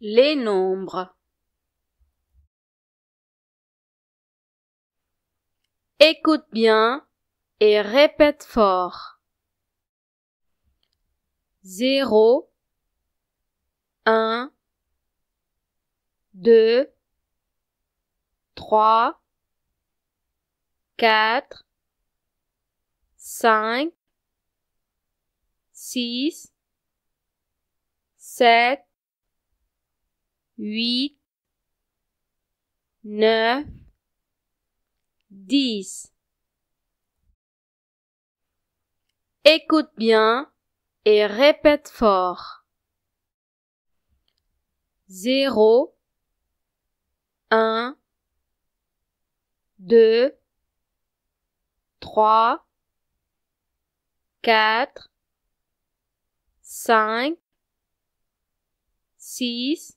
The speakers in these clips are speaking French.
Les nombres. Écoute bien et répète fort. Zéro Un Deux Trois Quatre Cinq Six Sept huit, neuf, dix. Écoute bien et répète fort. Zéro, un, deux, trois, quatre, cinq, six,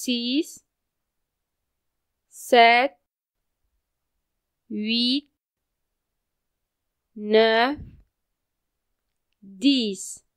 6, 7, 8, 9, 10.